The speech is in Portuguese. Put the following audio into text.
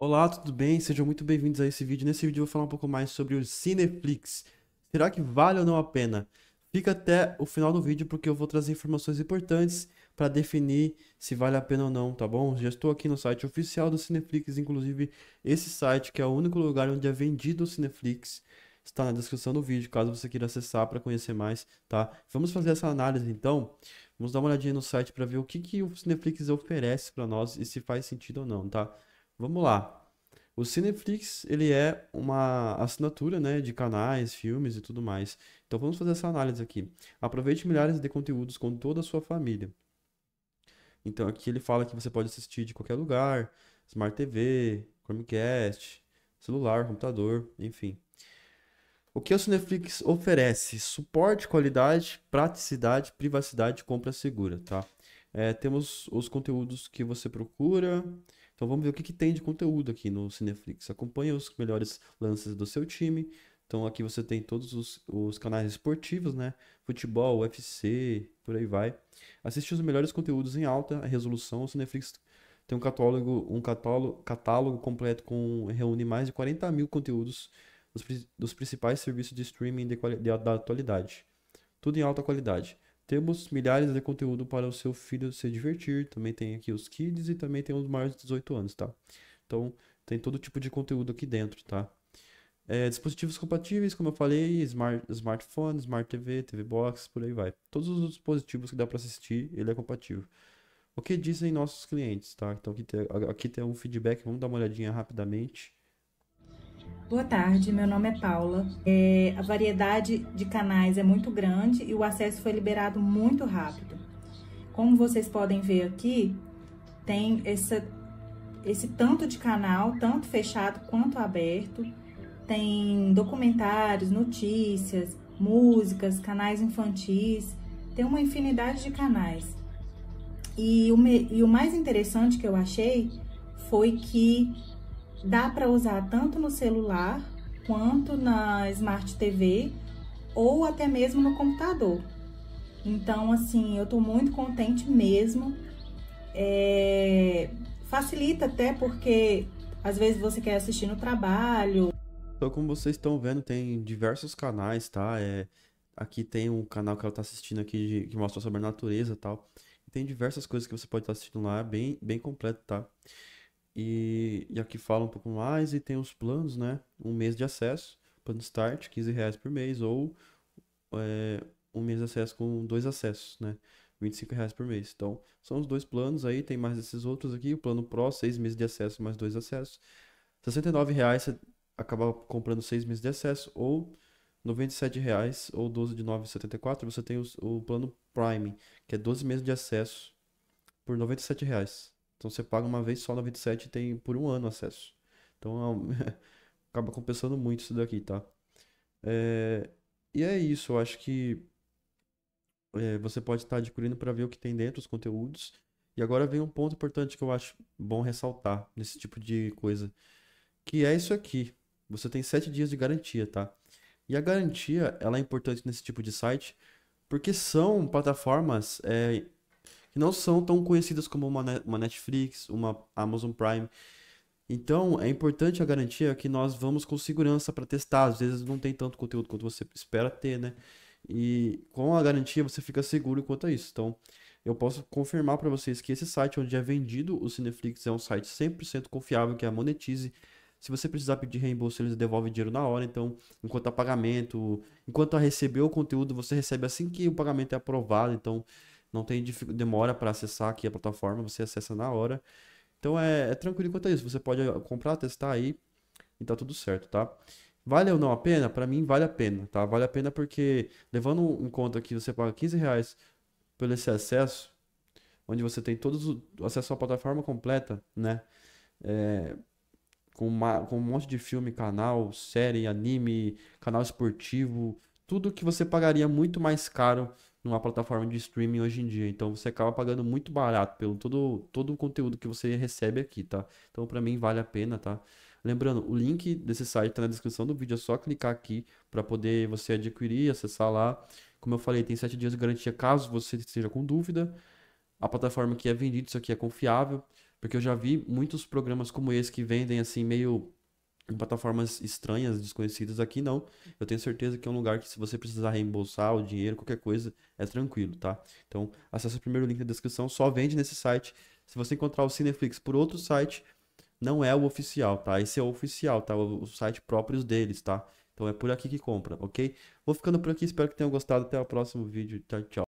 Olá, tudo bem? Sejam muito bem-vindos a esse vídeo. Nesse vídeo eu vou falar um pouco mais sobre o Cineflix. Será que vale ou não a pena? Fica até o final do vídeo porque eu vou trazer informações importantes para definir se vale a pena ou não, tá bom? Já estou aqui no site oficial do Cineflix, inclusive esse site que é o único lugar onde é vendido o Cineflix. Está na descrição do vídeo, caso você queira acessar para conhecer mais, tá? Vamos fazer essa análise então. Vamos dar uma olhadinha no site para ver o que, que o Cineflix oferece para nós e se faz sentido ou não, tá? Vamos lá. O Cineflix, ele é uma assinatura, né, de canais, filmes e tudo mais. Então vamos fazer essa análise aqui. Aproveite milhares de conteúdos com toda a sua família. Então aqui ele fala que você pode assistir de qualquer lugar, Smart TV, Chromecast, celular, computador, enfim. O que o Cineflix oferece? Suporte, qualidade, praticidade, privacidade, compra segura, tá? É, temos os conteúdos que você procura, então vamos ver o que, que tem de conteúdo aqui no Cineflix. Acompanhe os melhores lances do seu time. Então aqui você tem todos os, os canais esportivos, né? Futebol, UFC, por aí vai. Assiste os melhores conteúdos em alta resolução. O Cineflix tem um catálogo, um catálogo, catálogo completo com reúne mais de 40 mil conteúdos dos, dos principais serviços de streaming de, de, da atualidade. Tudo em alta qualidade. Temos milhares de conteúdo para o seu filho se divertir. Também tem aqui os kids e também tem os maiores de 18 anos, tá? Então, tem todo tipo de conteúdo aqui dentro, tá? É, dispositivos compatíveis, como eu falei, smart, smartphone, smart TV, TV Box, por aí vai. Todos os dispositivos que dá para assistir, ele é compatível. O que dizem nossos clientes, tá? Então aqui tem, aqui tem um feedback, vamos dar uma olhadinha rapidamente. Boa tarde, meu nome é Paula. É, a variedade de canais é muito grande e o acesso foi liberado muito rápido. Como vocês podem ver aqui, tem essa, esse tanto de canal, tanto fechado quanto aberto. Tem documentários, notícias, músicas, canais infantis, tem uma infinidade de canais. E o, me, e o mais interessante que eu achei foi que Dá para usar tanto no celular quanto na Smart TV ou até mesmo no computador. Então, assim, eu estou muito contente mesmo. É... Facilita até porque às vezes você quer assistir no trabalho. Então, como vocês estão vendo, tem diversos canais, tá? É, aqui tem um canal que ela está assistindo aqui de, que mostra sobre a natureza e tal. tem diversas coisas que você pode estar assistindo lá, bem, bem completo, tá? E, e aqui fala um pouco mais e tem os planos, né? Um mês de acesso, plano start, 15 reais por mês, ou é, um mês de acesso com dois acessos, né? 25 reais por mês. Então, são os dois planos aí, tem mais esses outros aqui, o plano Pro, seis meses de acesso mais dois acessos. 69 reais você acaba comprando seis meses de acesso, ou 97 reais ou 12 de 9,74 você tem o plano Prime, que é 12 meses de acesso por 97 reais. Então você paga uma vez só 97 e tem por um ano acesso. Então é acaba compensando muito isso daqui, tá? É, e é isso, eu acho que é, você pode estar adquirindo para ver o que tem dentro, os conteúdos. E agora vem um ponto importante que eu acho bom ressaltar nesse tipo de coisa. Que é isso aqui. Você tem 7 dias de garantia, tá? E a garantia, ela é importante nesse tipo de site, porque são plataformas é, que não são tão conhecidas como uma, Netflix, uma Amazon Prime. Então, é importante a garantia que nós vamos com segurança para testar. Às vezes não tem tanto conteúdo quanto você espera ter, né? E com a garantia você fica seguro quanto a isso. Então, eu posso confirmar para vocês que esse site onde é vendido o Cineflix é um site 100% confiável, que é a Monetize. Se você precisar pedir reembolso, eles devolvem dinheiro na hora. Então, enquanto a pagamento, enquanto a receber o conteúdo, você recebe assim que o pagamento é aprovado. Então, não tem demora para acessar aqui a plataforma, você acessa na hora. Então é, é tranquilo quanto a é isso, você pode ah, comprar, testar aí e tá tudo certo, tá? Vale ou não a pena? Para mim vale a pena, tá? Vale a pena porque levando em conta que você paga 15 reais pelo esse acesso, onde você tem todo o acesso à plataforma completa, né? É, com, uma, com um monte de filme, canal, série, anime, canal esportivo, tudo que você pagaria muito mais caro numa plataforma de streaming hoje em dia. Então você acaba pagando muito barato pelo todo, todo o conteúdo que você recebe aqui, tá? Então para mim vale a pena, tá? Lembrando, o link desse site tá na descrição do vídeo, é só clicar aqui para poder você adquirir, acessar lá. Como eu falei, tem 7 dias de garantia caso você esteja com dúvida. A plataforma que é vendida, isso aqui é confiável, porque eu já vi muitos programas como esse que vendem assim meio em plataformas estranhas, desconhecidas. Aqui não. Eu tenho certeza que é um lugar que se você precisar reembolsar o dinheiro, qualquer coisa, é tranquilo, tá? Então, acessa o primeiro link na descrição, só vende nesse site. Se você encontrar o Cineflix por outro site, não é o oficial, tá? Esse é o oficial, tá? O, site próprios deles, tá? Então é por aqui que compra, ok? Vou ficando por aqui, espero que tenham gostado. Até o próximo vídeo. Tchau, tchau.